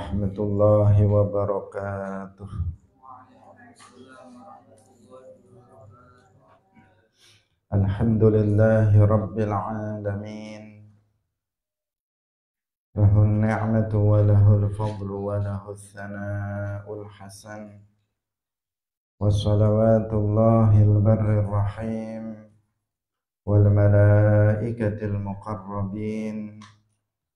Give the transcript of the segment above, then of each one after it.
ورحمة الله وبركاته الحمد لله رب العالمين له النعمة وله الفضل وله الثناء الحسن وصلوات الله البر الرحيم والملائكة المقربين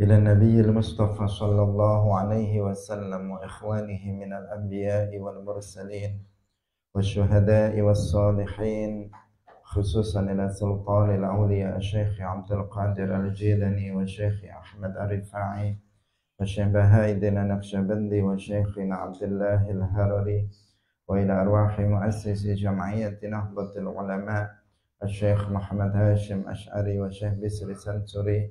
إلى النبي المصطفى صلى الله عليه وسلم وإخوانه من الأنبياء والمرسلين والشهداء والصالحين خصوصا إلى سلطان الأولياء الشيخ عبد القادر الجيلاني والشيخ أحمد الرفاعي والشيخ بهاء الدين النقشبندي والشيخ عبد الله الهرري وإلى أرواح مؤسس جمعية نهضة العلماء الشيخ محمد هاشم أشعري والشيخ بسر سنتوري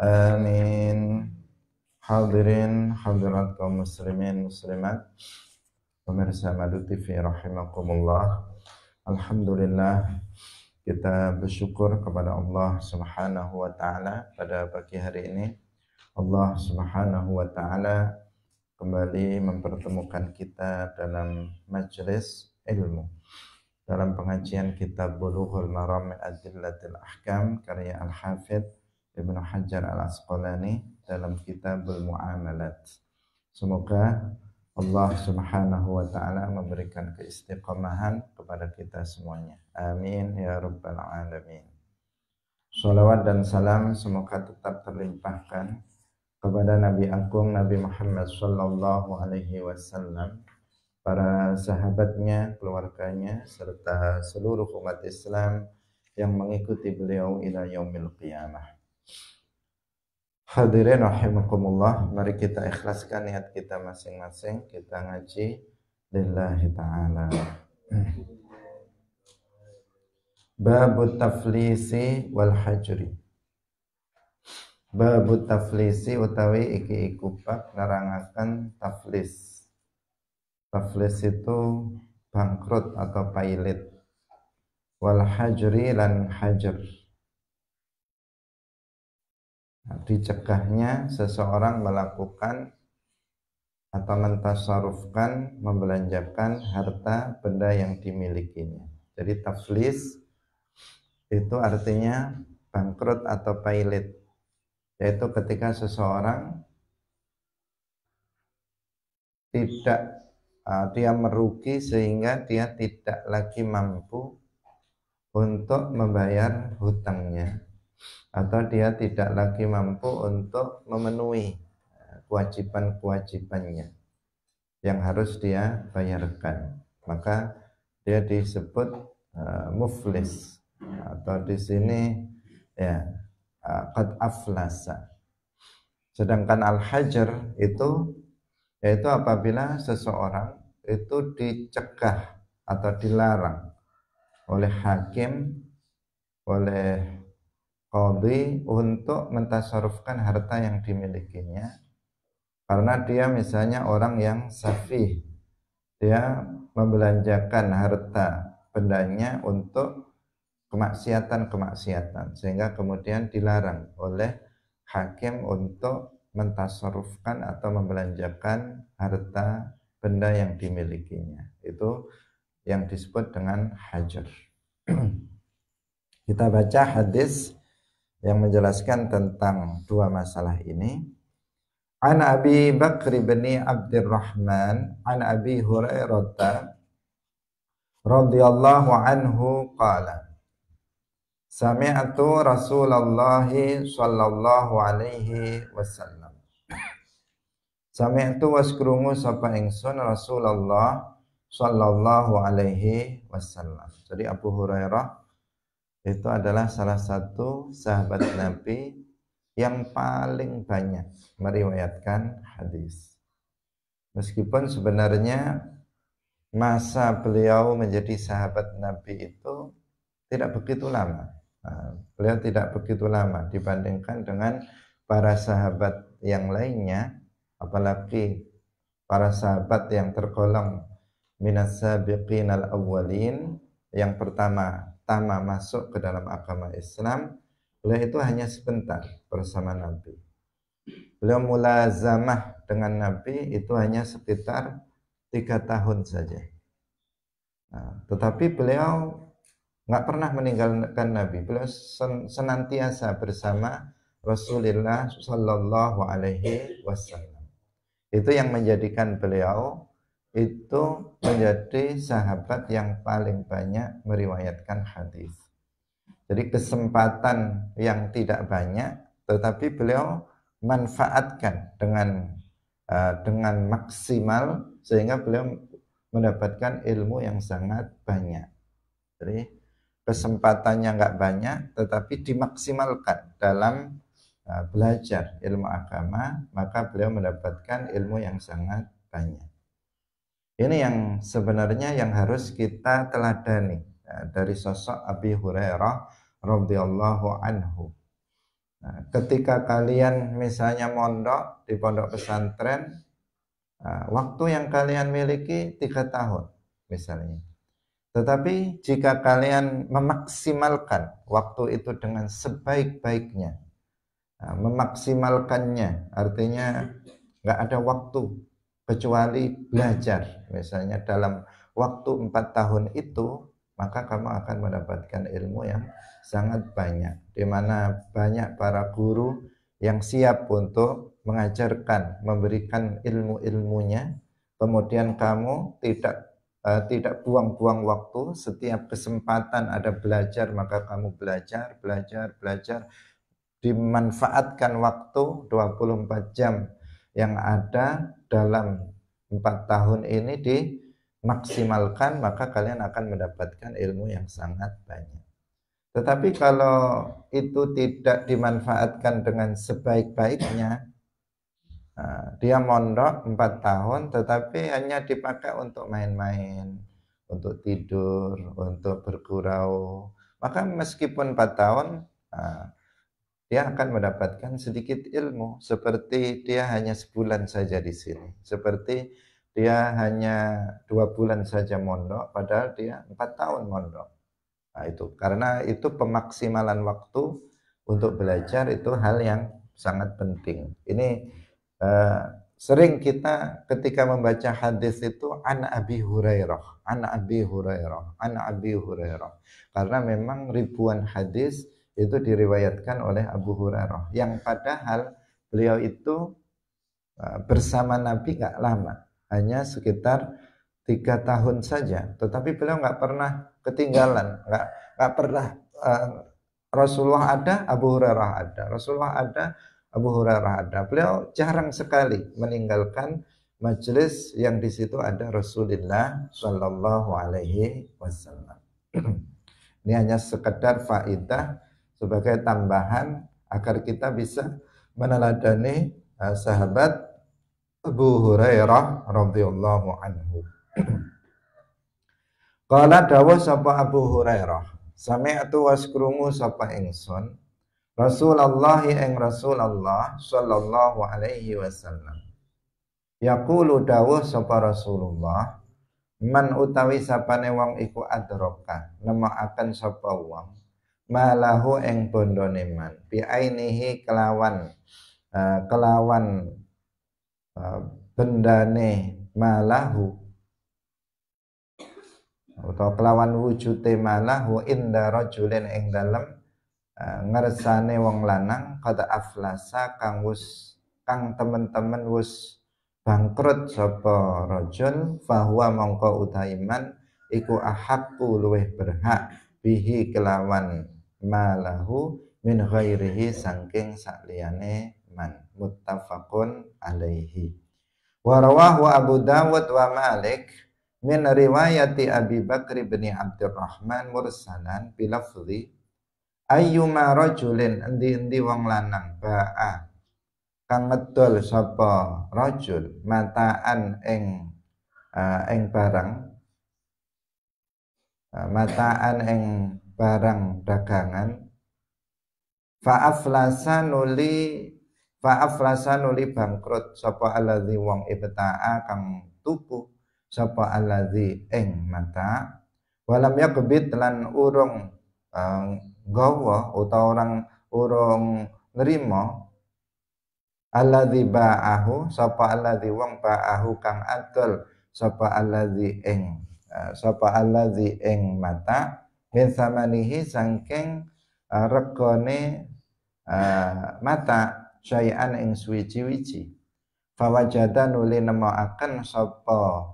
Amin. Hadirin, hadirat kaum muslimin, muslimat. Pemirsa Madu TV rahimakumullah. Alhamdulillah kita bersyukur kepada Allah Subhanahu wa taala pada pagi hari ini. Allah Subhanahu wa taala kembali mempertemukan kita dalam majelis ilmu. Dalam pengajian kitab Bulughul Maram min Adillatil Ahkam karya Al-Hafidz Ibnu Hajar Al-Asqalani dalam Al Muamalat. Semoga Allah Subhanahu wa taala memberikan keistiqomahan kepada kita semuanya. Amin ya rabbal alamin. Salawat dan salam semoga tetap terlimpahkan kepada Nabi Agung Nabi Muhammad sallallahu alaihi wasallam, para sahabatnya, keluarganya serta seluruh umat Islam yang mengikuti beliau ila yaumil qiyamah. Hadirin rahimakumullah, mari kita ikhlaskan niat kita masing-masing, kita ngaji lillahi taala. Babu taflisi wal hajri. Babu taflisi utawi iki iku bab taflis. Taflis itu bangkrut atau pailit. Wal hajri lan hajar dicegahnya seseorang melakukan atau mentasarufkan, membelanjakan harta benda yang dimilikinya. Jadi taflis itu artinya bangkrut atau pailit, yaitu ketika seseorang tidak uh, dia merugi sehingga dia tidak lagi mampu untuk membayar hutangnya atau dia tidak lagi mampu untuk memenuhi eh, kewajiban-kewajibannya yang harus dia bayarkan. Maka dia disebut uh, muflis atau di sini ya uh, aflasa. Sedangkan al-hajar itu yaitu apabila seseorang itu dicegah atau dilarang oleh hakim, oleh kodi untuk mentasarufkan harta yang dimilikinya karena dia misalnya orang yang safih dia membelanjakan harta bendanya untuk kemaksiatan-kemaksiatan sehingga kemudian dilarang oleh hakim untuk mentasarufkan atau membelanjakan harta benda yang dimilikinya itu yang disebut dengan hajar kita baca hadis yang menjelaskan tentang dua masalah ini. An Abi Bakr bin Abdurrahman an Abi Hurairah radhiyallahu anhu qala Sami'tu Rasulullah sallallahu alaihi wasallam Sami'tu waskrungu sapa ingsun Rasulullah sallallahu alaihi wasallam Jadi Abu Hurairah itu adalah salah satu sahabat Nabi yang paling banyak meriwayatkan hadis. Meskipun sebenarnya masa beliau menjadi sahabat Nabi itu tidak begitu lama. Nah, beliau tidak begitu lama dibandingkan dengan para sahabat yang lainnya, apalagi para sahabat yang tergolong minas sabiqin al awwalin yang pertama pertama masuk ke dalam agama Islam, beliau itu hanya sebentar bersama Nabi. Beliau mula mulazamah dengan Nabi itu hanya sekitar tiga tahun saja. Nah, tetapi beliau nggak pernah meninggalkan Nabi. Beliau senantiasa bersama Rasulullah Shallallahu Alaihi Wasallam. Itu yang menjadikan beliau itu menjadi sahabat yang paling banyak meriwayatkan hadis. Jadi kesempatan yang tidak banyak, tetapi beliau manfaatkan dengan uh, dengan maksimal sehingga beliau mendapatkan ilmu yang sangat banyak. Jadi kesempatannya nggak banyak, tetapi dimaksimalkan dalam uh, belajar ilmu agama, maka beliau mendapatkan ilmu yang sangat banyak. Ini yang sebenarnya yang harus kita teladani eh, dari sosok Abi Hurairah radhiyallahu anhu. Nah, ketika kalian misalnya mondok di pondok pesantren, eh, waktu yang kalian miliki tiga tahun misalnya. Tetapi jika kalian memaksimalkan waktu itu dengan sebaik-baiknya, eh, memaksimalkannya, artinya nggak ada waktu kecuali belajar misalnya dalam waktu empat tahun itu maka kamu akan mendapatkan ilmu yang sangat banyak di mana banyak para guru yang siap untuk mengajarkan memberikan ilmu-ilmunya kemudian kamu tidak uh, tidak buang-buang waktu setiap kesempatan ada belajar maka kamu belajar belajar belajar dimanfaatkan waktu 24 jam yang ada dalam empat tahun ini dimaksimalkan maka kalian akan mendapatkan ilmu yang sangat banyak. Tetapi kalau itu tidak dimanfaatkan dengan sebaik-baiknya, nah, dia mondok empat tahun tetapi hanya dipakai untuk main-main, untuk tidur, untuk bergurau. Maka meskipun empat tahun, nah, dia akan mendapatkan sedikit ilmu seperti dia hanya sebulan saja di sini seperti dia hanya dua bulan saja mondok padahal dia empat tahun mondok nah, itu karena itu pemaksimalan waktu untuk belajar itu hal yang sangat penting ini uh, sering kita ketika membaca hadis itu an Abi Hurairah, an Abi Hurairah, an Abi Hurairah. Karena memang ribuan hadis itu diriwayatkan oleh Abu Hurairah yang padahal beliau itu e, bersama Nabi nggak lama hanya sekitar tiga tahun saja tetapi beliau nggak pernah ketinggalan nggak nggak pernah uh, Rasulullah ada Abu Hurairah ada Rasulullah ada Abu Hurairah ada beliau jarang sekali meninggalkan majelis yang di situ ada Rasulullah Shallallahu Alaihi Wasallam ini hanya sekedar faidah sebagai tambahan agar kita bisa meneladani uh, sahabat Abu Hurairah radhiyallahu anhu. Qala dawuh sapa Abu Hurairah, sami'tu waskrumu sapa ingsun Rasulullah ing Rasulullah sallallahu alaihi wasallam. Yaqulu dawuh sapa Rasulullah man utawi sapane wong iku adroka nemaken sapa wong malahu eng bondone man bi ainihi kelawan uh, kelawan uh, bendane malahu atau kelawan wujute malahu inda rajulin ing dalem uh, ngersane wong lanang kata aflasa kang wus kang temen-temen wus bangkrut sapa rajul fahuwa mongko utaiman iku ahapu luweh berhak bihi kelawan malahu min ghairihi sangking sa'liyane man muttafaqun alaihi wa rawahu Abu Dawud wa Malik min riwayati Abi Bakr bin Abdurrahman mursalan bilafzi ayyuma rajulin endi-endi wong lanang ba'a kang ngedol sapa rajul mataan ing uh, ing barang uh, mataan ing barang dagangan fa'aflasa nuli fa'aflasa nuli bangkrut sapa alladzi wong ibta'a kang tuku sapa alladzi ing mata walam yakbit lan urung um, eh, gawa utawa orang urung nrimo alladzi ba'ahu sapa alladzi wong ba'ahu kang atul sapa alladzi ing uh, eh, sapa alladzi ing mata min samanihi sangkeng uh, regone uh, mata syai'an ing suwiji-wiji fawajada nuli nemoaken sapa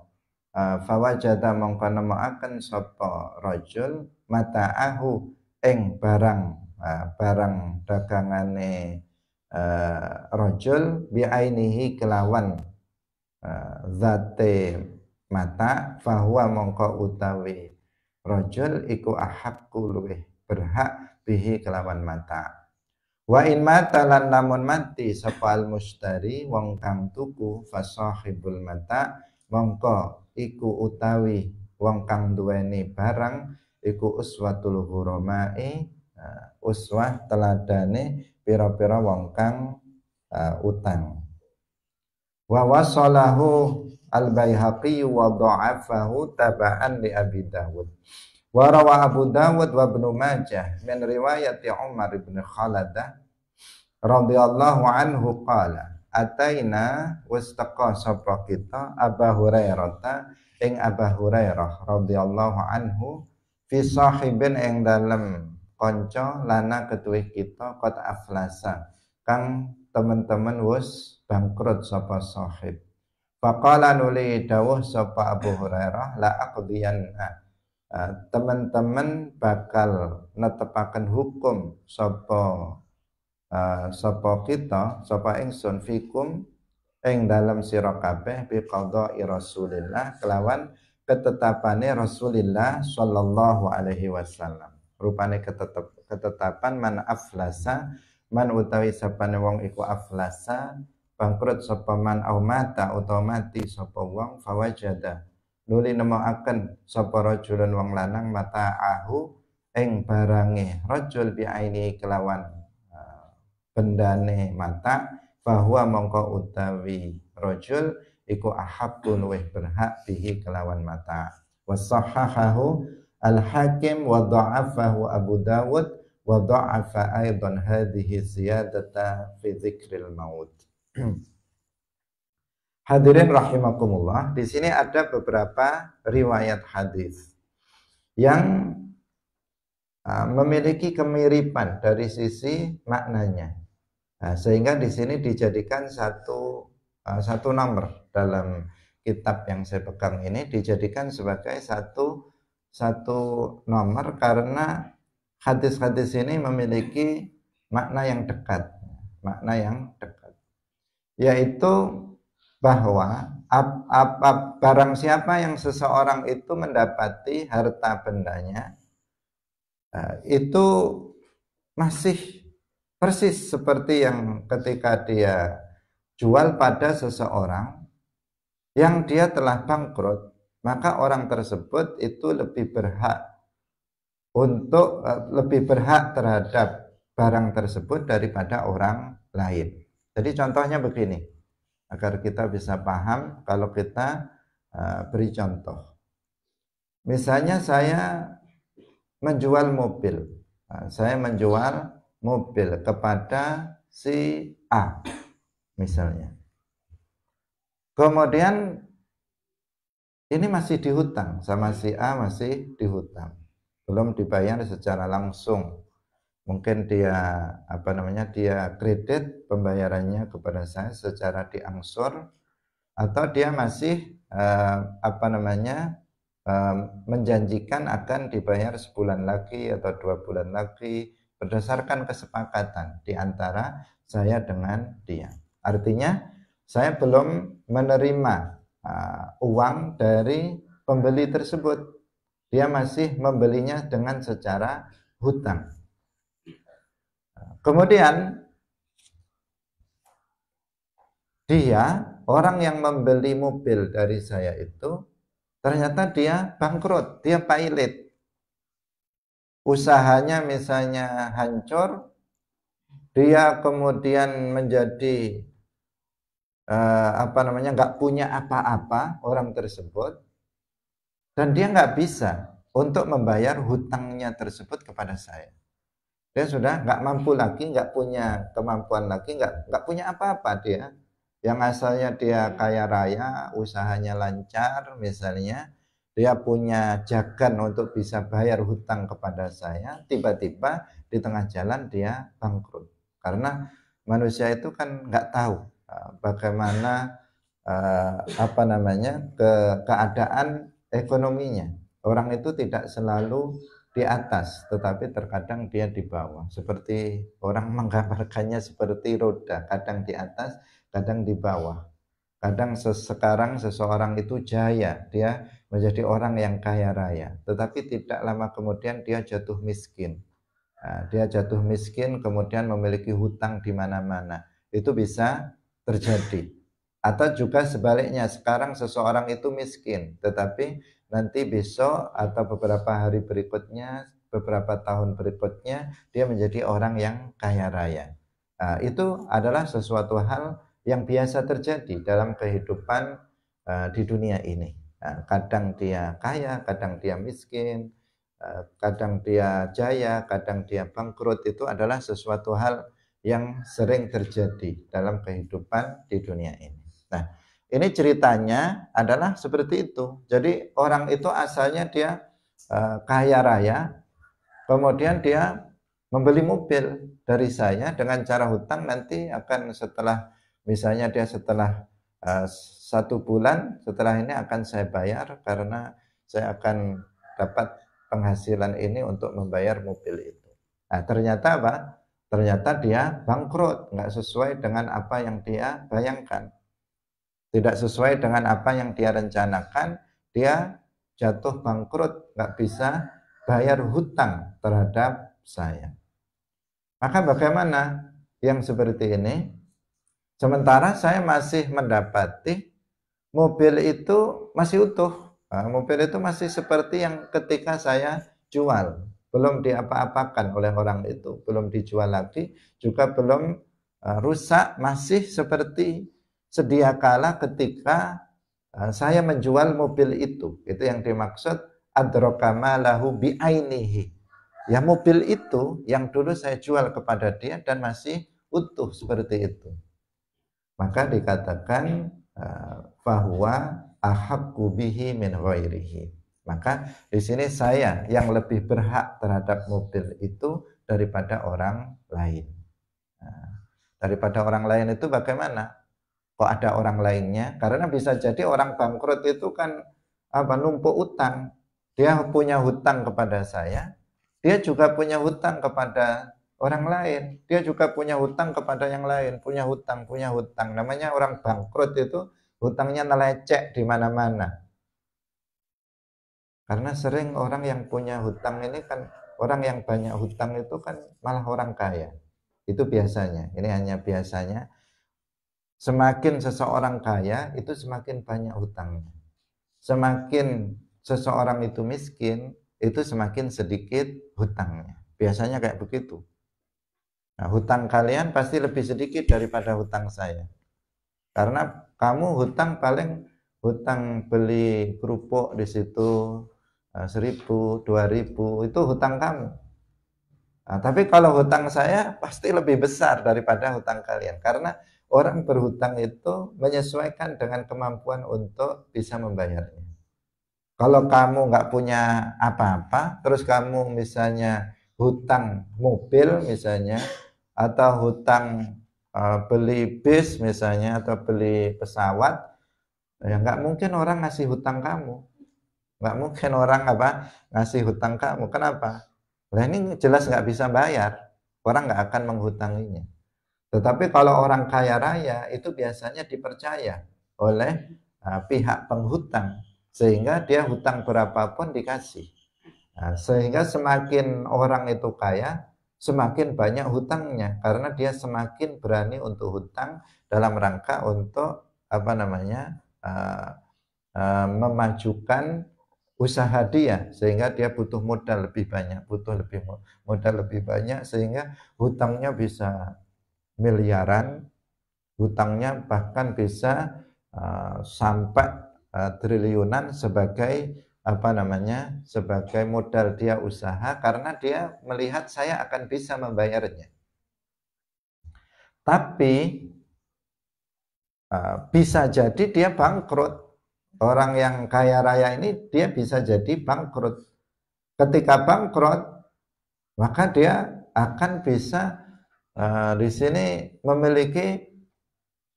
uh, fawajada mongko nemoaken sapa rajul ahu ing barang uh, barang dagangane uh, rajul biainihi kelawan uh, zate mata fahuwa mongko utawi rojul iku ahakku luweh berhak bihi kelawan mata wa in mata lan lamun mati sepal mustari wong kang tuku fasohibul mata mongko iku utawi wong kang duweni barang iku uswatul uh, uswah teladane pira-pira wong kang uh, utang wa wasalahu al baihaqi wa dha'afahu taba'an li abi dawud wa rawa abu dawud wa ibnu majah min riwayat umar ibn khalad radhiyallahu anhu qala ataina sapa kita abu hurairah ing abu hurairah radhiyallahu anhu fi sahibin ing dalem kanca lana ketuih kita kot aflasa kang teman-teman wis bangkrut sapa sahib Faqala nuli dawuh sapa Abu Hurairah la aqdiyanna. Eh, teman-teman bakal netepaken hukum sapa eh, sapa kita sapa ingsun fikum ing dalam sira kabeh bi qadha'i Rasulillah kelawan ketetapane Rasulillah sallallahu alaihi wasallam. Rupane ketetep, ketetapan man aflasa man utawi sapane wong iku aflasa bangkrut sapa man au mata utawa mati sapa wong fawajada nuli nemokaken sapa rajulun wong lanang mata ahu ing barange rajul aini kelawan uh, bendane mata bahwa mongko utawi rajul iku ahabun weh berhak bihi kelawan mata wasahahahu al hakim wa dha'afahu abu dawud wa dha'afa aidan hadhihi ziyadata fi dzikril maut Hadirin rahimakumullah, di sini ada beberapa riwayat hadis yang uh, memiliki kemiripan dari sisi maknanya. Nah, sehingga di sini dijadikan satu uh, satu nomor dalam kitab yang saya pegang ini dijadikan sebagai satu satu nomor karena hadis-hadis ini memiliki makna yang dekat, makna yang dekat yaitu bahwa ap, ap, ap, barang siapa yang seseorang itu mendapati harta bendanya eh, itu masih persis seperti yang ketika dia jual pada seseorang yang dia telah bangkrut maka orang tersebut itu lebih berhak untuk eh, lebih berhak terhadap barang tersebut daripada orang lain. Jadi contohnya begini, agar kita bisa paham kalau kita uh, beri contoh. Misalnya saya menjual mobil. uh, saya menjual mobil kepada si A misalnya. Kemudian ini masih dihutang sama si A masih dihutang. Belum dibayar secara langsung mungkin dia apa namanya dia kredit pembayarannya kepada saya secara diangsur atau dia masih eh, apa namanya eh, menjanjikan akan dibayar sebulan lagi atau dua bulan lagi berdasarkan kesepakatan di antara saya dengan dia. Artinya saya belum menerima eh, uang dari pembeli tersebut. Dia masih membelinya dengan secara hutang. Kemudian dia orang yang membeli mobil dari saya itu ternyata dia bangkrut, dia pailit. Usahanya misalnya hancur, dia kemudian menjadi eh, apa namanya nggak punya apa-apa orang tersebut, dan dia nggak bisa untuk membayar hutangnya tersebut kepada saya. Dia sudah nggak mampu lagi, nggak punya kemampuan lagi, nggak nggak punya apa-apa dia. Yang asalnya dia hmm. kaya raya, usahanya lancar misalnya, dia punya jagan untuk bisa bayar hutang kepada saya, tiba-tiba di tengah jalan dia bangkrut. Karena manusia itu kan nggak tahu eh, bagaimana eh, apa namanya ke keadaan ekonominya. Orang itu tidak selalu di atas, tetapi terkadang dia di bawah. Seperti orang menggambarkannya seperti roda, kadang di atas, kadang di bawah. Kadang sekarang seseorang itu jaya, dia menjadi orang yang kaya raya, tetapi tidak lama kemudian dia jatuh miskin. Nah, dia jatuh miskin, kemudian memiliki hutang di mana-mana. Itu bisa terjadi. Atau juga sebaliknya, sekarang seseorang itu miskin, tetapi nanti besok atau beberapa hari berikutnya, beberapa tahun berikutnya dia menjadi orang yang kaya raya. Nah, itu adalah sesuatu hal yang biasa terjadi dalam kehidupan uh, di dunia ini. Nah, kadang dia kaya, kadang dia miskin, uh, kadang dia jaya, kadang dia bangkrut. Itu adalah sesuatu hal yang sering terjadi dalam kehidupan di dunia ini. Nah, ini ceritanya adalah seperti itu. Jadi orang itu asalnya dia uh, kaya raya, kemudian dia membeli mobil dari saya dengan cara hutang nanti akan setelah misalnya dia setelah uh, satu bulan setelah ini akan saya bayar karena saya akan dapat penghasilan ini untuk membayar mobil itu. Nah, ternyata apa? Ternyata dia bangkrut, nggak sesuai dengan apa yang dia bayangkan. Tidak sesuai dengan apa yang dia rencanakan, dia jatuh bangkrut, nggak bisa bayar hutang terhadap saya. Maka bagaimana yang seperti ini? Sementara saya masih mendapati mobil itu masih utuh. Nah, mobil itu masih seperti yang ketika saya jual. Belum diapa-apakan oleh orang itu. Belum dijual lagi. Juga belum eh, rusak. Masih seperti Sediakala ketika eh, saya menjual mobil itu. Itu yang dimaksud adrokama lahu bi'ainihi. Ya mobil itu yang dulu saya jual kepada dia dan masih utuh seperti itu. Maka dikatakan bahwa eh, ahakku bihi min wairihi. Maka di sini saya yang lebih berhak terhadap mobil itu daripada orang lain. Nah, daripada orang lain itu bagaimana? kok ada orang lainnya karena bisa jadi orang bangkrut itu kan apa numpuk utang dia punya hutang kepada saya dia juga punya hutang kepada orang lain dia juga punya hutang kepada yang lain punya hutang punya hutang namanya orang bangkrut itu hutangnya nelecek di mana-mana karena sering orang yang punya hutang ini kan orang yang banyak hutang itu kan malah orang kaya itu biasanya ini hanya biasanya Semakin seseorang kaya, itu semakin banyak hutangnya. Semakin seseorang itu miskin, itu semakin sedikit hutangnya. Biasanya kayak begitu. Nah, hutang kalian pasti lebih sedikit daripada hutang saya. Karena kamu hutang paling hutang beli kerupuk di situ eh, seribu, dua ribu, itu hutang kamu. Nah, tapi kalau hutang saya pasti lebih besar daripada hutang kalian. Karena orang berhutang itu menyesuaikan dengan kemampuan untuk bisa membayarnya. Kalau kamu nggak punya apa-apa, terus kamu misalnya hutang mobil misalnya, atau hutang uh, beli bis misalnya, atau beli pesawat, ya nggak mungkin orang ngasih hutang kamu. Nggak mungkin orang apa ngasih hutang kamu. Kenapa? Nah ini jelas nggak bisa bayar. Orang nggak akan menghutanginya. Tetapi kalau orang kaya raya itu biasanya dipercaya oleh uh, pihak penghutang sehingga dia hutang berapapun dikasih. Nah, sehingga semakin orang itu kaya, semakin banyak hutangnya karena dia semakin berani untuk hutang dalam rangka untuk apa namanya uh, uh, memajukan usaha dia sehingga dia butuh modal lebih banyak, butuh lebih modal lebih banyak sehingga hutangnya bisa miliaran, ya. hutangnya bahkan bisa uh, sampai uh, triliunan sebagai apa namanya sebagai modal dia usaha karena dia melihat saya akan bisa membayarnya. Tapi uh, bisa jadi dia bangkrut. Orang yang kaya raya ini dia bisa jadi bangkrut. Ketika bangkrut, maka dia akan bisa Nah, di sini memiliki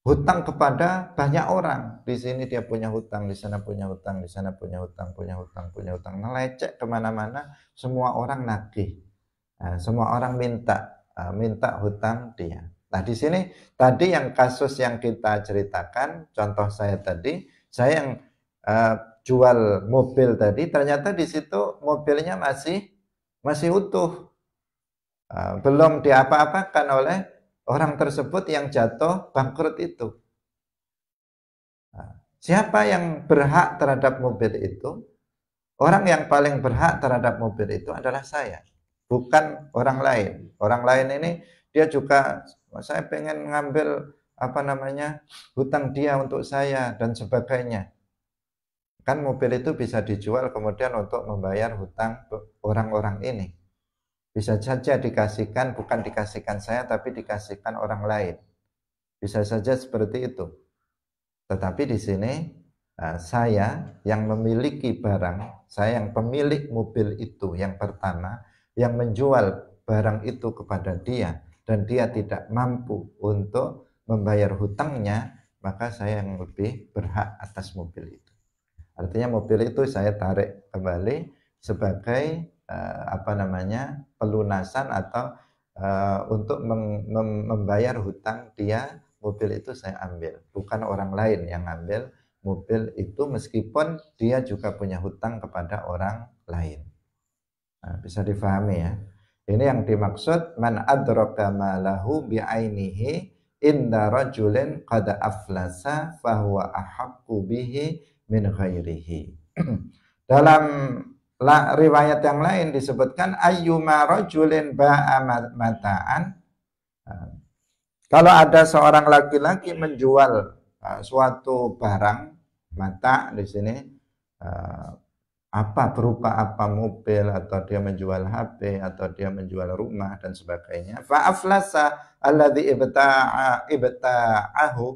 hutang kepada banyak orang. Di sini dia punya hutang, di sana punya hutang, di sana punya hutang, punya hutang, punya hutang. ngelecek nah, kemana-mana, semua orang nagih. Nah, semua orang minta, nah, minta hutang dia. Nah, di sini tadi yang kasus yang kita ceritakan, contoh saya tadi, saya yang uh, jual mobil tadi, ternyata di situ mobilnya masih masih utuh Ah, belum diapa-apakan oleh orang tersebut yang jatuh bangkrut itu. Ah, siapa yang berhak terhadap mobil itu? Orang yang paling berhak terhadap mobil itu adalah saya, bukan orang lain. Orang lain ini dia juga saya pengen ngambil apa namanya hutang dia untuk saya dan sebagainya. Kan mobil itu bisa dijual kemudian untuk membayar hutang orang-orang ini. Bisa saja dikasihkan, bukan dikasihkan saya, tapi dikasihkan orang lain. Bisa saja seperti itu. Tetapi di sini e, saya yang memiliki barang, saya yang pemilik mobil itu, yang pertama, yang menjual barang itu kepada dia, dan dia tidak mampu untuk membayar hutangnya, maka saya yang lebih berhak atas mobil itu. Artinya mobil itu saya tarik kembali sebagai e, apa namanya pelunasan atau uh, untuk mem mem membayar hutang dia mobil itu saya ambil bukan orang lain yang ambil mobil itu meskipun dia juga punya hutang kepada orang lain nah, bisa difahami ya ini yang dimaksud man adraka malahu bi'ainihi inda rajulin qad aflasa fahuwa ahaqqu bihi min ghairihi dalam La, riwayat yang lain disebutkan ayyuma rajulin ba'a mataan. Nah, kalau ada seorang laki-laki menjual uh, suatu barang mata di sini uh, apa berupa apa mobil atau dia menjual HP atau dia menjual rumah dan sebagainya fa aflasa alladhi ibta'ahu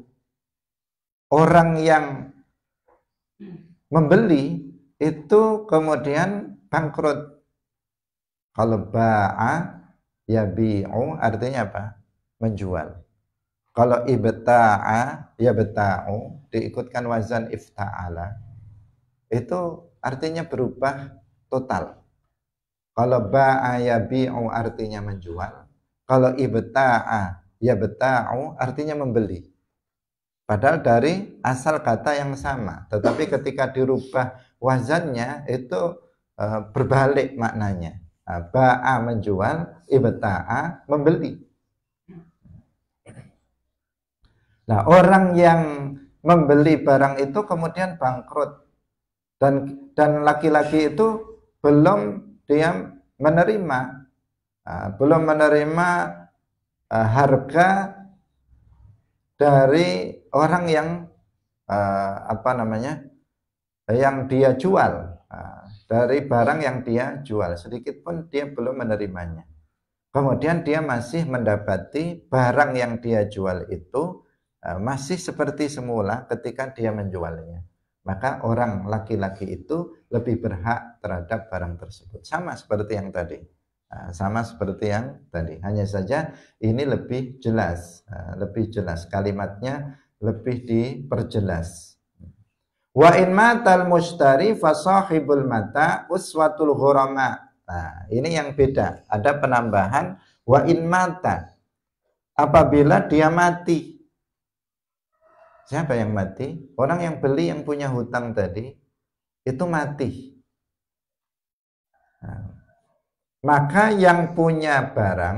orang yang membeli itu kemudian bangkrut. Kalau ba'a ya bi'u artinya apa? Menjual. Kalau ibta'a ya beta'u diikutkan wazan ifta'ala. Itu artinya berubah total. Kalau ba'a ya bi'u artinya menjual. Kalau ibta'a ya beta'u artinya membeli. Padahal dari asal kata yang sama. Tetapi ketika dirubah wazannya itu uh, berbalik maknanya. Eh, ba'a menjual, ibta'a membeli. Nah, orang yang membeli barang itu kemudian bangkrut dan dan laki-laki itu belum dia menerima eh, belum menerima harga dari orang yang apa namanya yang dia jual nah, dari barang yang dia jual sedikit pun dia belum menerimanya. Kemudian dia masih mendapati barang yang dia jual itu e, masih seperti semula ketika dia menjualnya. Maka orang laki-laki itu lebih berhak terhadap barang tersebut. Sama seperti yang tadi. E, sama seperti yang tadi. Hanya saja ini lebih jelas. E, lebih jelas. Kalimatnya lebih diperjelas. Wa in matal mustari sahibul mata uswatul ghurama. Nah, ini yang beda. Ada penambahan wa in mata. Apabila dia mati. Siapa yang mati? Orang yang beli yang punya hutang tadi itu mati. Nah, maka yang punya barang,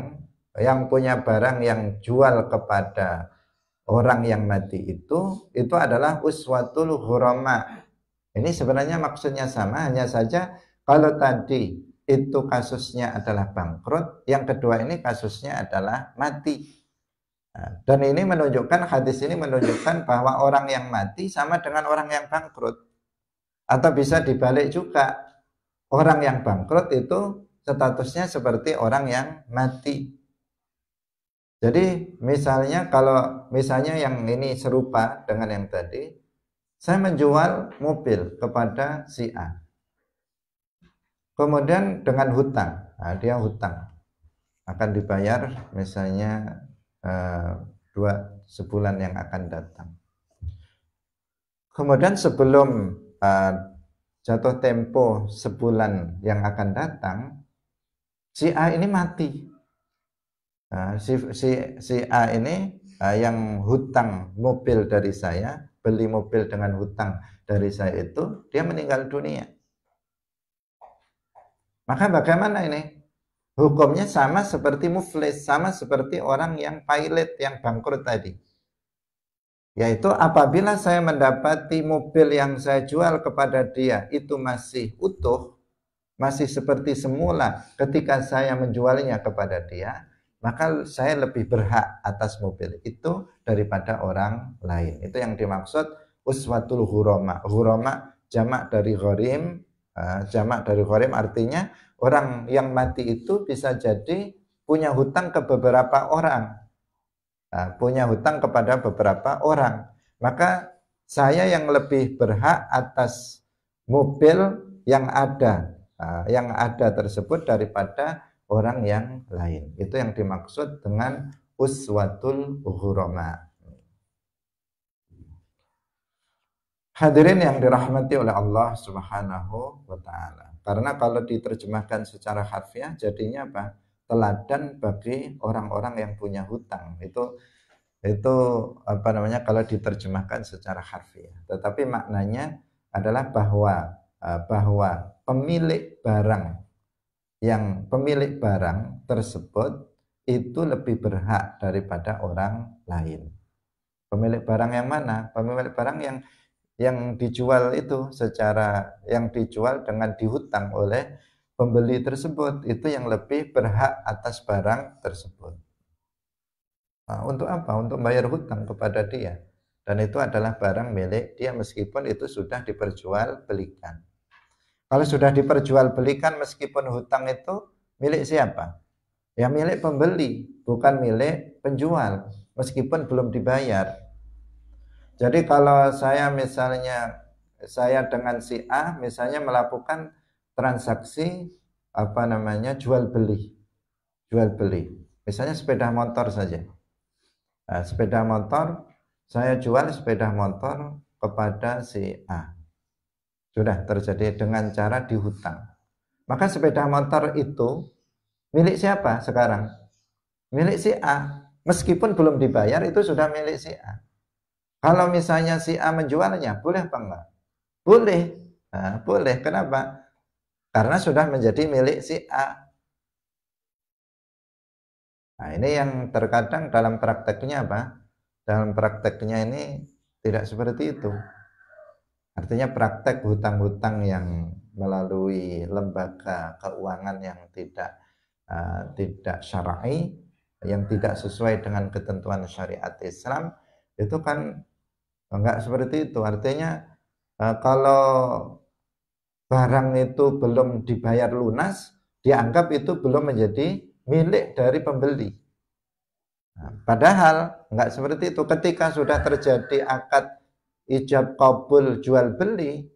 yang punya barang yang jual kepada orang yang mati itu itu adalah uswatul hurama. Ini sebenarnya maksudnya sama, hanya saja kalau tadi itu kasusnya adalah bangkrut, yang kedua ini kasusnya adalah mati. Nah, dan ini menunjukkan hadis ini menunjukkan bahwa orang yang mati sama dengan orang yang bangkrut. Atau bisa dibalik juga. Orang yang bangkrut itu statusnya seperti orang yang mati. Jadi misalnya kalau misalnya yang ini serupa dengan yang tadi, saya menjual mobil kepada si A. Kemudian dengan hutang, nah, dia hutang akan dibayar misalnya eh, dua sebulan yang akan datang. Kemudian sebelum eh, jatuh tempo sebulan yang akan datang, si A ini mati Nah, si, si, si A ini uh, yang hutang mobil dari saya, beli mobil dengan hutang dari saya itu, dia meninggal dunia. Maka bagaimana ini? Hukumnya sama seperti muflis, sama seperti orang yang pilot, yang bangkrut tadi. Yaitu apabila saya mendapati mobil yang saya jual kepada dia itu masih utuh, masih seperti semula ketika saya menjualnya kepada dia, maka saya lebih berhak atas mobil itu daripada orang lain. Itu yang dimaksud uswatul huroma. Huroma jamak dari gharim, eh, jamak dari gharim artinya orang yang mati itu bisa jadi punya hutang ke beberapa orang. Eh, punya hutang kepada beberapa orang. Maka saya yang lebih berhak atas mobil yang ada eh, yang ada tersebut daripada orang yang lain. Itu yang dimaksud dengan uswatul ghurama. Hadirin yang dirahmati oleh Allah Subhanahu wa taala. Karena kalau diterjemahkan secara harfiah jadinya apa? Teladan bagi orang-orang yang punya hutang. Itu itu apa namanya kalau diterjemahkan secara harfiah. Tetapi maknanya adalah bahwa eh, bahwa pemilik barang yang pemilik barang tersebut itu lebih berhak daripada orang lain. Pemilik barang yang mana? Pemilik barang yang yang dijual itu secara yang dijual dengan dihutang oleh pembeli tersebut itu yang lebih berhak atas barang tersebut. Nah, untuk apa? Untuk bayar hutang kepada dia. Dan itu adalah barang milik dia meskipun itu sudah diperjual belikan. Kalau sudah diperjualbelikan meskipun hutang itu milik siapa? Ya milik pembeli, bukan milik penjual meskipun belum dibayar. Jadi kalau saya misalnya saya dengan si A misalnya melakukan transaksi apa namanya jual beli. Jual beli. Misalnya sepeda motor saja. Nah, sepeda motor saya jual sepeda motor kepada si A sudah terjadi dengan cara dihutang. Maka sepeda motor itu milik siapa sekarang? Milik si A. Meskipun belum dibayar itu sudah milik si A. Kalau misalnya si A menjualnya, boleh apa enggak? Boleh. Nah, boleh. Kenapa? Karena sudah menjadi milik si A. Nah, ini yang terkadang dalam prakteknya apa? Dalam prakteknya ini tidak seperti itu. Artinya praktek hutang-hutang yang melalui lembaga keuangan yang tidak uh, tidak syar'i, yang tidak sesuai dengan ketentuan syariat Islam itu kan enggak seperti itu. Artinya uh, kalau barang itu belum dibayar lunas, dianggap itu belum menjadi milik dari pembeli. Nah, padahal enggak seperti itu. Ketika sudah terjadi akad ijab kabul jual beli,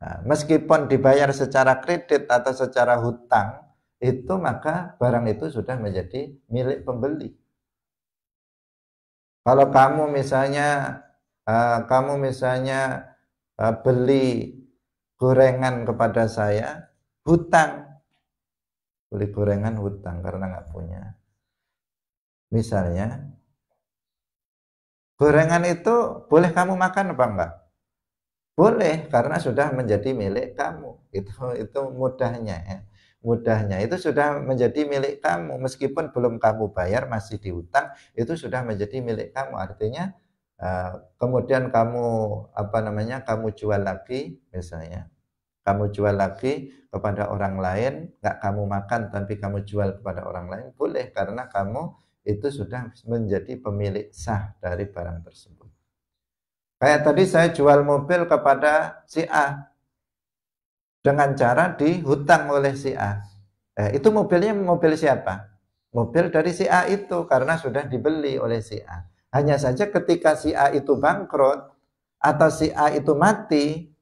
nah, meskipun dibayar secara kredit atau secara hutang, itu maka barang itu sudah menjadi milik pembeli. Kalau kamu misalnya uh, kamu misalnya uh, beli gorengan kepada saya, hutang beli gorengan hutang karena nggak punya. Misalnya Gorengan itu boleh kamu makan apa enggak? Boleh karena sudah menjadi milik kamu. Itu itu mudahnya ya. Mudahnya itu sudah menjadi milik kamu meskipun belum kamu bayar masih diutang itu sudah menjadi milik kamu. Artinya eh, kemudian kamu apa namanya kamu jual lagi misalnya kamu jual lagi kepada orang lain, nggak kamu makan tapi kamu jual kepada orang lain, boleh karena kamu itu sudah menjadi pemilik sah dari barang tersebut. Kayak tadi saya jual mobil kepada si A dengan cara dihutang oleh si A. Eh, itu mobilnya mobil siapa? Mobil dari si A itu karena sudah dibeli oleh si A. Hanya saja ketika si A itu bangkrut atau si A itu mati,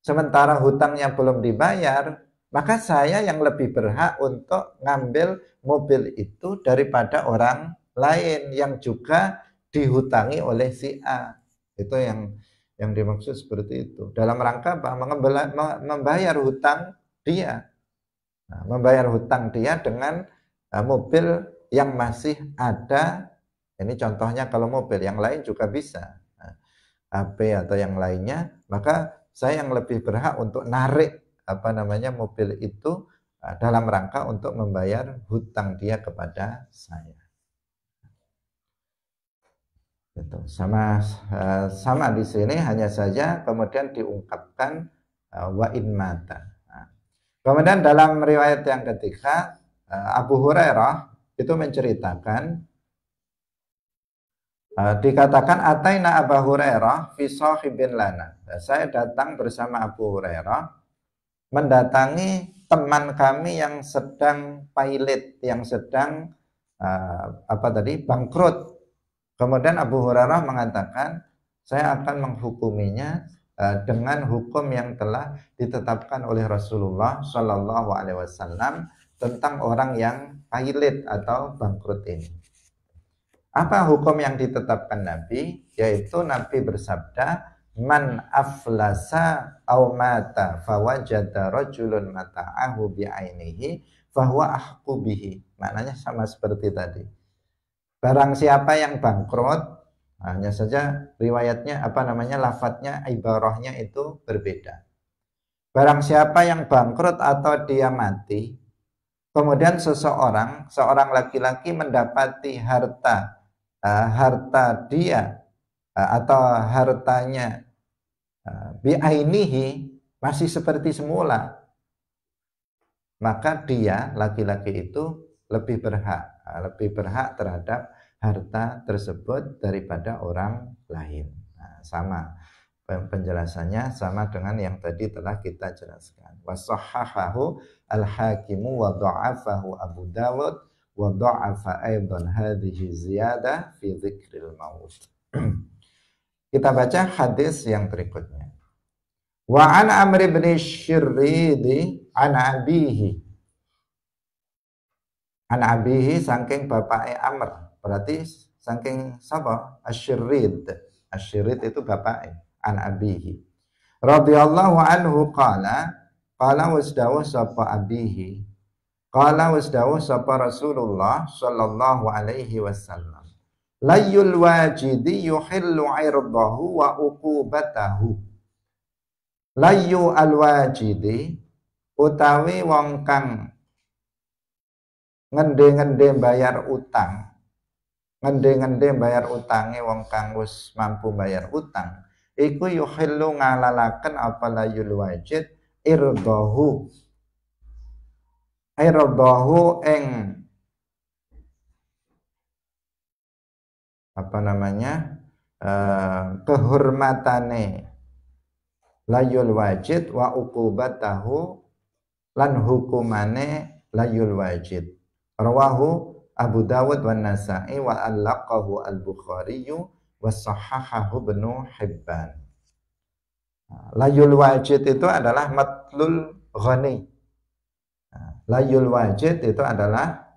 sementara hutangnya belum dibayar, maka saya yang lebih berhak untuk ngambil mobil itu daripada orang lain yang juga dihutangi oleh si A. Itu yang yang dimaksud seperti itu. Dalam rangka apa? membayar hutang dia. Nah, membayar hutang dia dengan eh, mobil yang masih ada. Ini contohnya kalau mobil yang lain juga bisa. Nah, HP atau yang lainnya, maka saya yang lebih berhak untuk narik apa namanya mobil itu eh, dalam rangka untuk membayar hutang dia kepada saya. Gitu. Sama eh, sama di sini hanya saja kemudian diungkapkan eh, wa in mata. Nah, kemudian dalam riwayat yang ketiga Abu Hurairah itu menceritakan dikatakan ataina Abu Hurairah fi sahibin lana. Nah, saya datang bersama Abu Hurairah mendatangi teman kami yang sedang pilot yang sedang uh, apa tadi bangkrut. Kemudian Abu Hurairah mengatakan, saya akan menghukuminya uh, dengan hukum yang telah ditetapkan oleh Rasulullah Shallallahu Alaihi Wasallam tentang orang yang pilot atau bangkrut ini. Apa hukum yang ditetapkan Nabi? Yaitu Nabi bersabda, man aflasa au mata fawajada rajulun mata'ahu bi'ainihi bahwa ahqu bihi. Maknanya sama seperti tadi. Barang siapa yang bangkrut, hanya saja riwayatnya apa namanya lafadznya ibarahnya itu berbeda. Barang siapa yang bangkrut atau dia mati, kemudian seseorang, seorang laki-laki mendapati harta uh, harta dia eh, atau hartanya biainihi masih seperti semula maka dia laki-laki itu lebih berhak eh, lebih berhak terhadap harta tersebut daripada orang lain nah, sama penjelasannya sama dengan yang tadi telah kita jelaskan wasahahahu al hakimu wa dha'afahu Abu Dawud wa dha'afa aidan hadhihi ziyadah fi dzikril maut kita baca hadis yang berikutnya Wa an Amr bin Syirridi an abihi. An abihi saking bapaknya Amr. Berarti saking siapa? Asyirid. Asyirid itu bapaknya. An abihi. Radiyallahu anhu qala. Qala wasdawu sapa abihi. Qala wasdawu sapa Rasulullah sallallahu alaihi wasallam. Layul wajidi yuhillu irdahu wa uqubatahu layu alwajidi utawi wong kang ngende-ngende bayar utang ngende-ngende bayar utangnya wong kang wis mampu bayar utang iku yuhillu ngalalaken apa layul wajid irdahu irdahu eng apa namanya eh, kehormatane layul wajid wa uqubatahu lan hukumane layul wajid rawahu Abu Dawud wa Nasa'i wa al al-laqahu al-Bukhari wa sahahahu Ibnu Hibban layul wajid itu adalah matlul ghani layul wajid itu adalah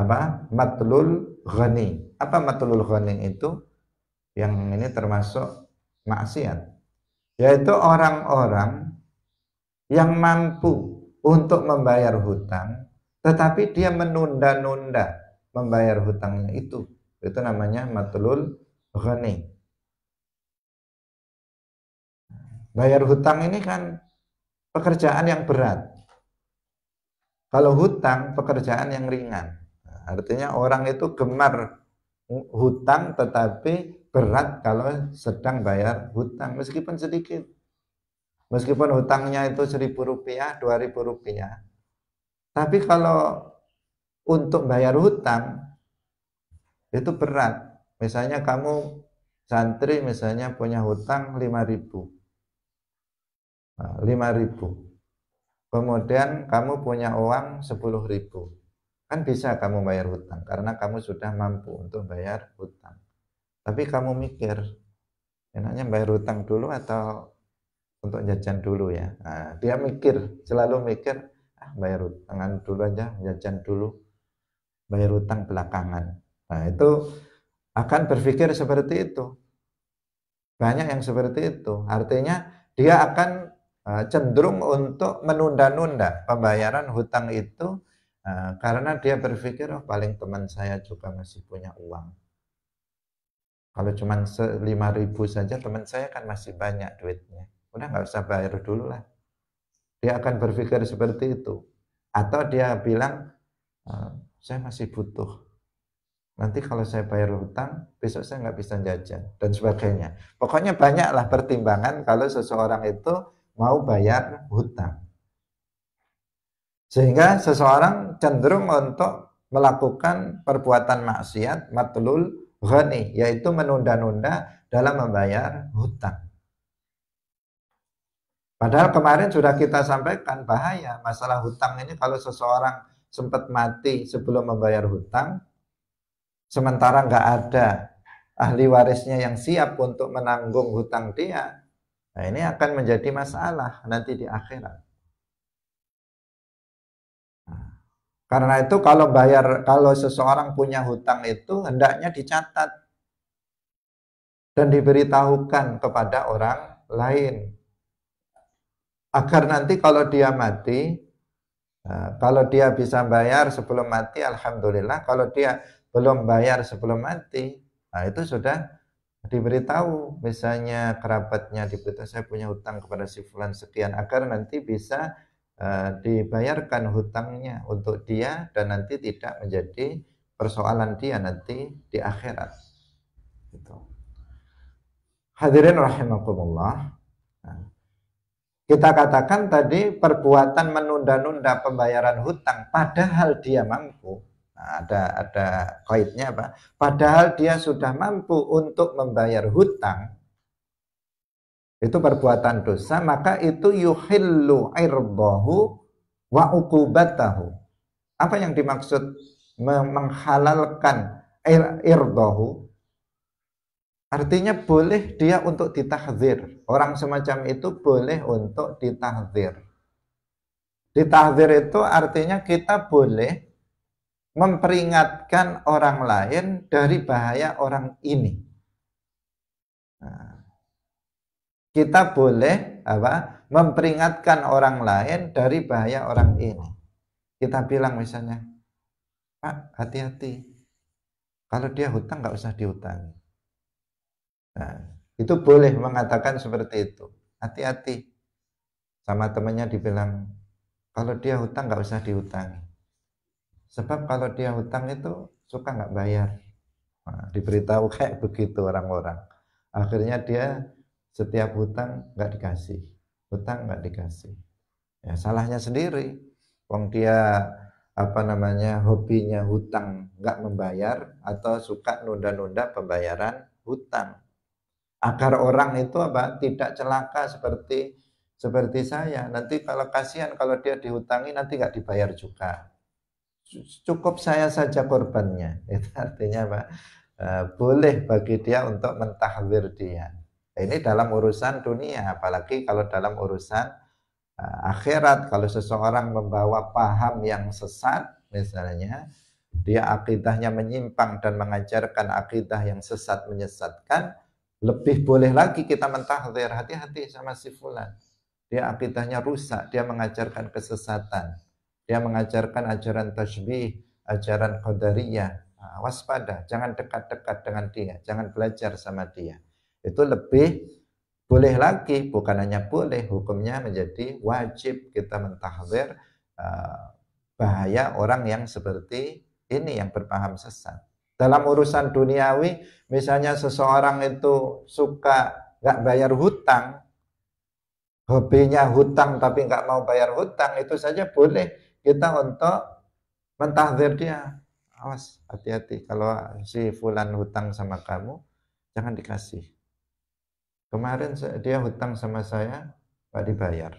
apa matlul ghani apa matlul ghani itu yang ini termasuk maksiat yaitu orang-orang yang mampu untuk membayar hutang, tetapi dia menunda-nunda membayar hutangnya itu. Itu namanya matulul ghani. Bayar hutang ini kan pekerjaan yang berat. Kalau hutang pekerjaan yang ringan. Artinya orang itu gemar hutang tetapi berat kalau sedang bayar hutang meskipun sedikit meskipun hutangnya itu seribu rupiah dua ribu rupiah tapi kalau untuk bayar hutang itu berat misalnya kamu santri misalnya punya hutang lima ribu nah, lima ribu kemudian kamu punya uang sepuluh ribu kan bisa kamu bayar hutang karena kamu sudah mampu untuk bayar hutang tapi kamu mikir, enaknya bayar hutang dulu atau untuk jajan dulu ya. Nah, dia mikir, selalu mikir, ah, bayar utangan dulu aja, jajan dulu, bayar hutang belakangan. Nah, itu akan berpikir seperti itu. Banyak yang seperti itu. Artinya dia akan eh, cenderung untuk menunda-nunda pembayaran hutang itu eh, karena dia berpikir oh, paling teman saya juga masih punya uang kalau cuma 5 ribu saja teman saya kan masih banyak duitnya. Udah nggak usah bayar dulu lah. Dia akan berpikir seperti itu. Atau dia bilang, eh, saya masih butuh. Nanti kalau saya bayar hutang, besok saya nggak bisa jajan, dan sebagainya. Pokoknya banyaklah pertimbangan kalau seseorang itu mau bayar hutang. Sehingga seseorang cenderung untuk melakukan perbuatan maksiat, matlul, ghani yaitu menunda-nunda dalam membayar hutang. Padahal kemarin sudah kita sampaikan bahaya masalah hutang ini kalau seseorang sempat mati sebelum membayar hutang, sementara nggak ada ahli warisnya yang siap untuk menanggung hutang dia, nah ini akan menjadi masalah nanti di akhirat. Karena itu kalau bayar kalau seseorang punya hutang itu hendaknya dicatat dan diberitahukan kepada orang lain agar nanti kalau dia mati eh, kalau dia bisa bayar sebelum mati alhamdulillah kalau dia belum bayar sebelum mati nah itu sudah diberitahu misalnya kerabatnya diberitahu saya punya hutang kepada si fulan sekian agar nanti bisa Eh, dibayarkan hutangnya untuk dia dan nanti tidak menjadi persoalan dia nanti di akhirat. Gitu. Hadirin rahimakumullah. Nah, kita katakan tadi perbuatan menunda-nunda pembayaran hutang padahal dia mampu. Nah, ada ada kaitnya apa? Padahal dia sudah mampu untuk membayar hutang, itu perbuatan dosa maka itu yuhillu irdahu wa uqubatahu apa yang dimaksud menghalalkan irdahu Artinya boleh dia untuk ditahzir. Orang semacam itu boleh untuk ditahzir. Ditahzir itu artinya kita boleh memperingatkan orang lain dari bahaya orang ini. Nah, kita boleh apa memperingatkan orang lain dari bahaya orang ini. Kita bilang misalnya, Pak hati-hati, kalau dia hutang nggak usah dihutangi. Nah, itu boleh mengatakan seperti itu. Hati-hati. Sama temannya dibilang, kalau dia hutang nggak usah dihutangi. Sebab kalau dia hutang itu suka nggak bayar. Nah, diberitahu kayak begitu orang-orang. Akhirnya dia setiap hutang nggak dikasih, hutang nggak dikasih. Ya, salahnya sendiri. Wong dia apa namanya hobinya hutang nggak membayar atau suka nunda-nunda pembayaran hutang. Agar orang itu apa tidak celaka seperti seperti saya. Nanti kalau kasihan kalau dia dihutangi nanti nggak dibayar juga cukup saya saja korbannya. Itu artinya apa? Eh, boleh bagi dia untuk mentahwir dia. Nah, ini dalam urusan dunia, apalagi kalau dalam urusan uh, akhirat. Kalau seseorang membawa paham yang sesat, misalnya, dia akidahnya menyimpang dan mengajarkan akidah yang sesat menyesatkan, lebih boleh lagi kita mentahdir hati-hati sama si fulan. Dia akidahnya rusak, dia mengajarkan kesesatan. Dia mengajarkan ajaran tasbih, ajaran qadariyah. Nah, waspada, jangan dekat-dekat dengan dia, jangan belajar sama dia. Itu lebih boleh lagi, bukan hanya boleh, hukumnya menjadi wajib kita mentahwir uh, bahaya orang yang seperti ini yang berpaham sesat. Dalam urusan duniawi, misalnya seseorang itu suka nggak bayar hutang, hobinya hutang tapi nggak mau bayar hutang, itu saja boleh kita untuk mentahdir dia. Awas, hati-hati kalau si fulan hutang sama kamu, jangan dikasih. Kemarin dia hutang sama saya, nggak dibayar.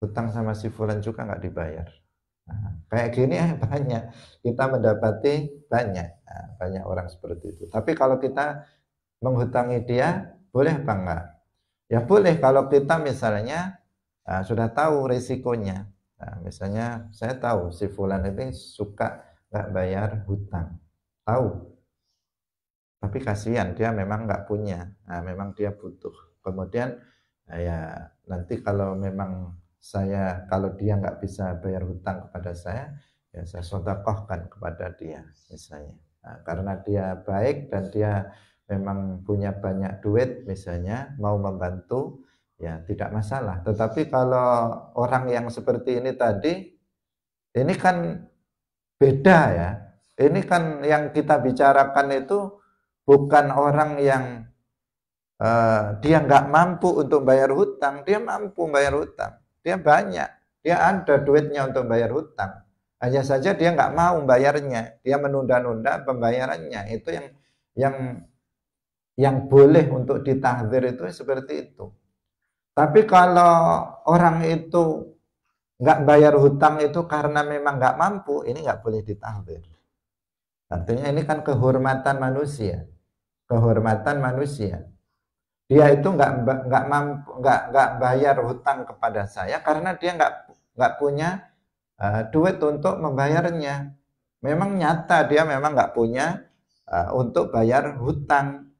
Hutang sama si Fulan juga nggak dibayar. Nah, kayak gini eh, banyak. Kita mendapati banyak. Nah, banyak orang seperti itu. Tapi kalau kita menghutangi dia, boleh apa enggak? Ya boleh kalau kita misalnya nah, sudah tahu risikonya. Nah, misalnya saya tahu si Fulan ini suka nggak bayar hutang. Tahu tapi kasihan dia memang nggak punya, nah, memang dia butuh. Kemudian nah ya nanti kalau memang saya kalau dia nggak bisa bayar hutang kepada saya, ya saya sodakohkan kepada dia misalnya. Nah, karena dia baik dan dia memang punya banyak duit misalnya mau membantu ya tidak masalah. Tetapi kalau orang yang seperti ini tadi ini kan beda ya. Ini kan yang kita bicarakan itu bukan orang yang uh, dia nggak mampu untuk bayar hutang, dia mampu bayar hutang, dia banyak, dia ada duitnya untuk bayar hutang. Hanya saja dia nggak mau bayarnya, dia menunda-nunda pembayarannya. Itu yang yang yang boleh untuk ditahdir itu seperti itu. Tapi kalau orang itu nggak bayar hutang itu karena memang nggak mampu, ini nggak boleh ditahdir. Artinya ini kan kehormatan manusia, kehormatan manusia. Dia itu nggak nggak mampu nggak nggak bayar hutang kepada saya karena dia nggak nggak punya uh, duit untuk membayarnya. Memang nyata dia memang nggak punya uh, untuk bayar hutang.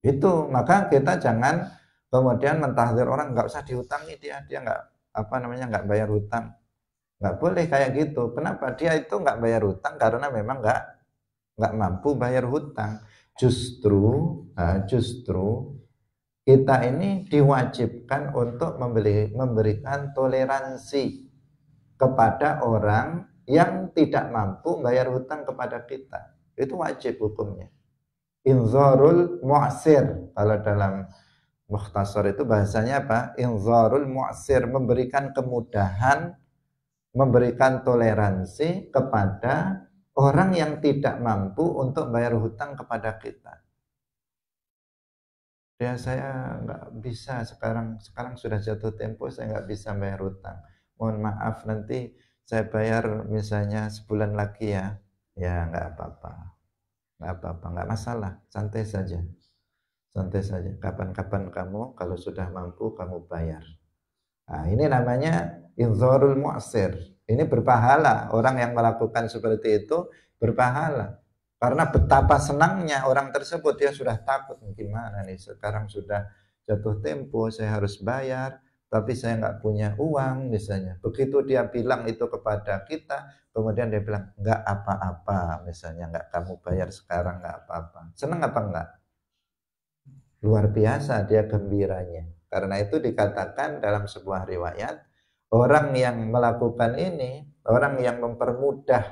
Itu maka kita jangan kemudian mentahdir orang nggak usah dihutangi dia dia nggak apa namanya nggak bayar hutang Nggak boleh kayak gitu. Kenapa? Dia itu nggak bayar hutang karena memang nggak nggak mampu bayar hutang. Justru, nah, justru kita ini diwajibkan untuk membeli, memberikan toleransi kepada orang yang tidak mampu bayar hutang kepada kita. Itu wajib hukumnya. Inzarul mu'asir. Kalau dalam mukhtasar itu bahasanya apa? Inzarul mu'asir. Memberikan kemudahan memberikan toleransi kepada orang yang tidak mampu untuk bayar hutang kepada kita. Ya saya nggak bisa sekarang sekarang sudah jatuh tempo saya nggak bisa bayar hutang. Mohon maaf nanti saya bayar misalnya sebulan lagi ya. Ya nggak apa-apa, nggak apa-apa, nggak masalah, santai saja, santai saja. Kapan-kapan kamu kalau sudah mampu kamu bayar. Nah, ini namanya inzarul Muasir, Ini berpahala. Orang yang melakukan seperti itu berpahala. Karena betapa senangnya orang tersebut dia sudah takut gimana nih sekarang sudah jatuh tempo saya harus bayar tapi saya nggak punya uang misalnya. Begitu dia bilang itu kepada kita kemudian dia bilang nggak apa-apa misalnya nggak kamu bayar sekarang nggak apa-apa. Senang apa enggak? Luar biasa dia gembiranya. Karena itu dikatakan dalam sebuah riwayat orang yang melakukan ini, orang yang mempermudah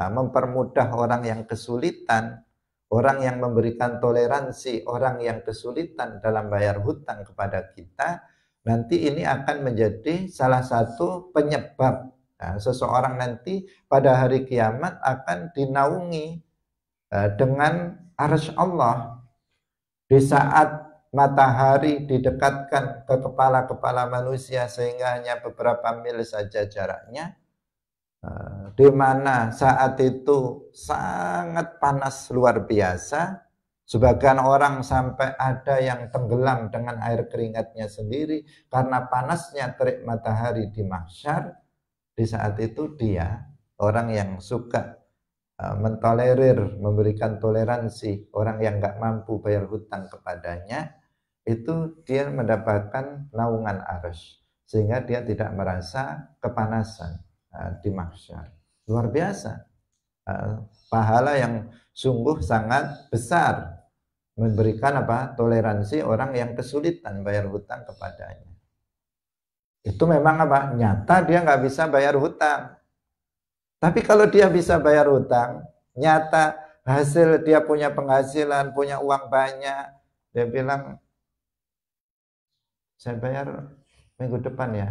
ah, mempermudah orang yang kesulitan, orang yang memberikan toleransi, orang yang kesulitan dalam bayar hutang kepada kita, nanti ini akan menjadi salah satu penyebab nah, seseorang nanti pada hari kiamat akan dinaungi ah, dengan arus Allah di saat matahari didekatkan ke kepala-kepala manusia sehingga hanya beberapa mil saja jaraknya eh, di mana saat itu sangat panas luar biasa sebagian orang sampai ada yang tenggelam dengan air keringatnya sendiri karena panasnya terik matahari di mahsyar di saat itu dia orang yang suka eh, mentolerir memberikan toleransi orang yang nggak mampu bayar hutang kepadanya itu dia mendapatkan naungan arus sehingga dia tidak merasa kepanasan uh, di mahsyar. Luar biasa. Uh, pahala yang sungguh sangat besar memberikan apa? toleransi orang yang kesulitan bayar hutang kepadanya. Itu memang apa? nyata dia nggak bisa bayar hutang. Tapi kalau dia bisa bayar hutang, nyata hasil dia punya penghasilan, punya uang banyak, dia bilang saya bayar minggu depan ya.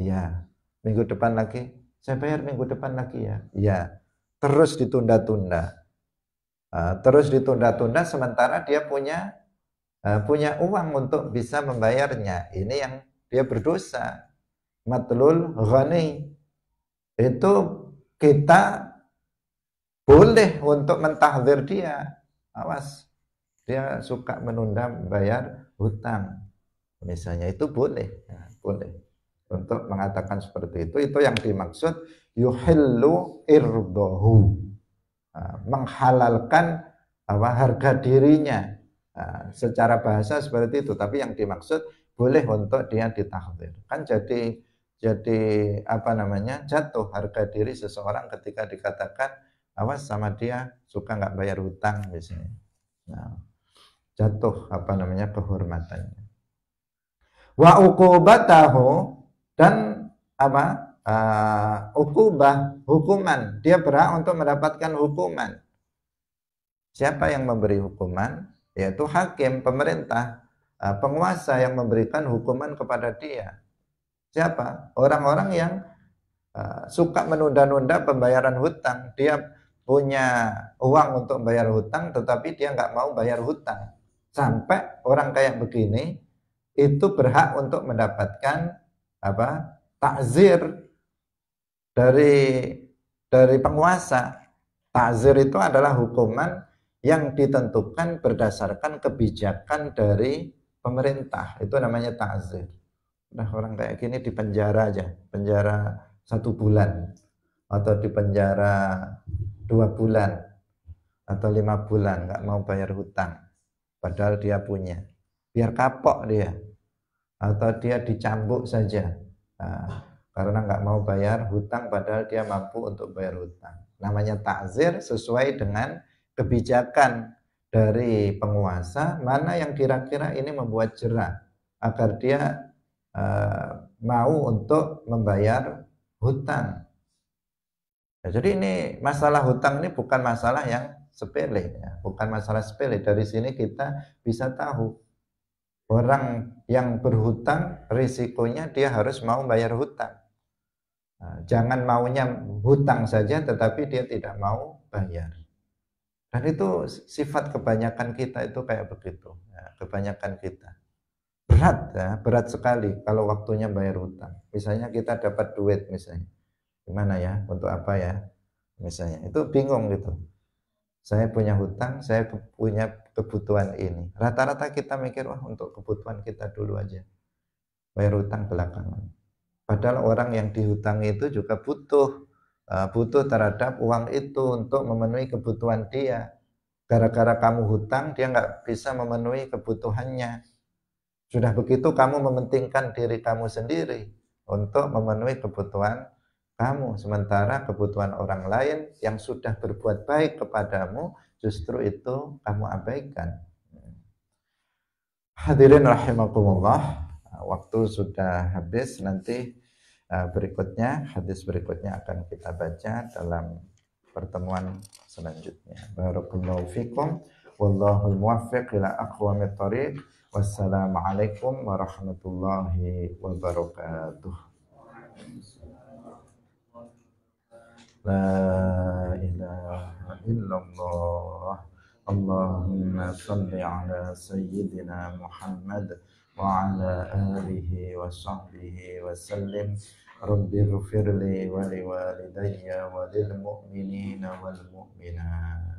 Ya, Minggu depan lagi. Saya bayar minggu depan lagi ya. Ya, Terus ditunda-tunda. Uh, terus ditunda-tunda sementara dia punya uh, punya uang untuk bisa membayarnya. Ini yang dia berdosa. Matlul ghani. Itu kita boleh untuk mentahdir dia. Awas. Dia suka menunda membayar hutang misalnya itu boleh ya, boleh untuk mengatakan seperti itu itu yang dimaksud yuhillu irbahu nah, menghalalkan apa harga dirinya nah, secara bahasa seperti itu tapi yang dimaksud boleh untuk dia ditahdir kan jadi jadi apa namanya jatuh harga diri seseorang ketika dikatakan awas sama dia suka nggak bayar hutang misalnya nah, jatuh apa namanya kehormatannya wa ukubatahu dan apa uh, ah, ukubah hukuman dia berhak untuk mendapatkan hukuman siapa yang memberi hukuman yaitu hakim pemerintah uh, penguasa yang memberikan hukuman kepada dia siapa orang-orang yang uh, suka menunda-nunda pembayaran hutang dia punya uang untuk bayar hutang tetapi dia nggak mau bayar hutang sampai orang kayak begini itu berhak untuk mendapatkan apa takzir dari dari penguasa. Takzir itu adalah hukuman yang ditentukan berdasarkan kebijakan dari pemerintah. Itu namanya takzir. Nah orang kayak gini di penjara aja, penjara satu bulan atau di penjara dua bulan atau lima bulan nggak mau bayar hutang padahal dia punya biar kapok dia atau dia dicambuk saja nah, karena nggak mau bayar hutang padahal dia mampu untuk bayar hutang namanya takzir sesuai dengan kebijakan dari penguasa mana yang kira-kira ini membuat jerah agar dia uh, mau untuk membayar hutang Nah, jadi ini masalah hutang ini bukan masalah yang sepele, ya. bukan masalah sepele. Dari sini kita bisa tahu Orang yang berhutang risikonya dia harus mau bayar hutang. Nah, jangan maunya hutang saja tetapi dia tidak mau bayar. Dan itu sifat kebanyakan kita itu kayak begitu. Nah, kebanyakan kita. Berat ya, berat sekali kalau waktunya bayar hutang. Misalnya kita dapat duit misalnya. Gimana ya, untuk apa ya? Misalnya, itu bingung gitu saya punya hutang, saya punya kebutuhan ini. Rata-rata kita mikir, wah untuk kebutuhan kita dulu aja. Bayar hutang belakangan. Padahal orang yang dihutangi itu juga butuh. Eh, butuh terhadap uang itu untuk memenuhi kebutuhan dia. Gara-gara kamu hutang, dia nggak bisa memenuhi kebutuhannya. Sudah begitu kamu mementingkan diri kamu sendiri untuk memenuhi kebutuhan kamu. Sementara kebutuhan orang lain yang sudah berbuat baik kepadamu, justru itu kamu abaikan. Hadirin rahimakumullah, waktu sudah habis. Nanti eh, berikutnya, hadis berikutnya akan kita baca dalam pertemuan selanjutnya. Barakallahu fikum. Wallahu muwaffiq ila aqwamit tariq. Wassalamualaikum warahmatullahi wabarakatuh. لا إله إلا الله اللهم صل على سيدنا محمد وعلى آله وصحبه وسلم رب اغفر لي ولوالدي وللمؤمنين والمؤمنات